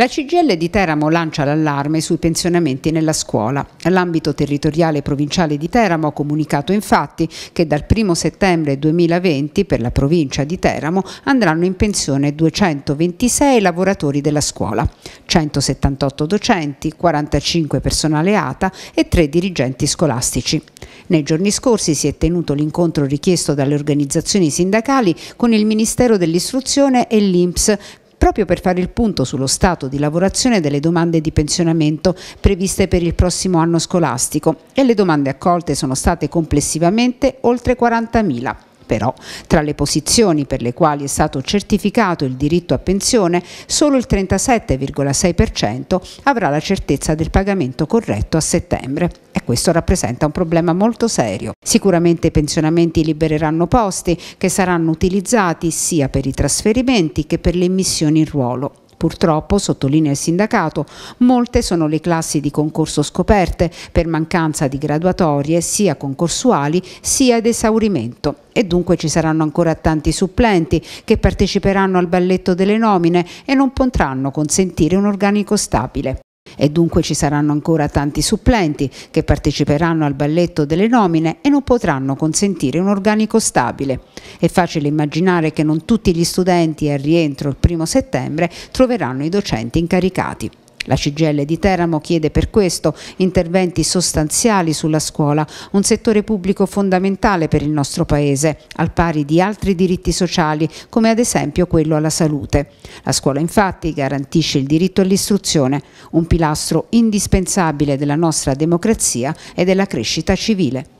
La CGL di Teramo lancia l'allarme sui pensionamenti nella scuola. L'ambito territoriale provinciale di Teramo ha comunicato infatti che dal 1 settembre 2020 per la provincia di Teramo andranno in pensione 226 lavoratori della scuola, 178 docenti, 45 personale ATA e 3 dirigenti scolastici. Nei giorni scorsi si è tenuto l'incontro richiesto dalle organizzazioni sindacali con il Ministero dell'Istruzione e l'INPS proprio per fare il punto sullo stato di lavorazione delle domande di pensionamento previste per il prossimo anno scolastico e le domande accolte sono state complessivamente oltre 40.000. Però, tra le posizioni per le quali è stato certificato il diritto a pensione, solo il 37,6% avrà la certezza del pagamento corretto a settembre. Questo rappresenta un problema molto serio. Sicuramente i pensionamenti libereranno posti che saranno utilizzati sia per i trasferimenti che per le immissioni in ruolo. Purtroppo, sottolinea il sindacato, molte sono le classi di concorso scoperte per mancanza di graduatorie sia concorsuali sia ad esaurimento e dunque ci saranno ancora tanti supplenti che parteciperanno al balletto delle nomine e non potranno consentire un organico stabile e dunque ci saranno ancora tanti supplenti che parteciperanno al balletto delle nomine e non potranno consentire un organico stabile. È facile immaginare che non tutti gli studenti al rientro il primo settembre troveranno i docenti incaricati. La CGL di Teramo chiede per questo interventi sostanziali sulla scuola, un settore pubblico fondamentale per il nostro Paese, al pari di altri diritti sociali, come ad esempio quello alla salute. La scuola infatti garantisce il diritto all'istruzione, un pilastro indispensabile della nostra democrazia e della crescita civile.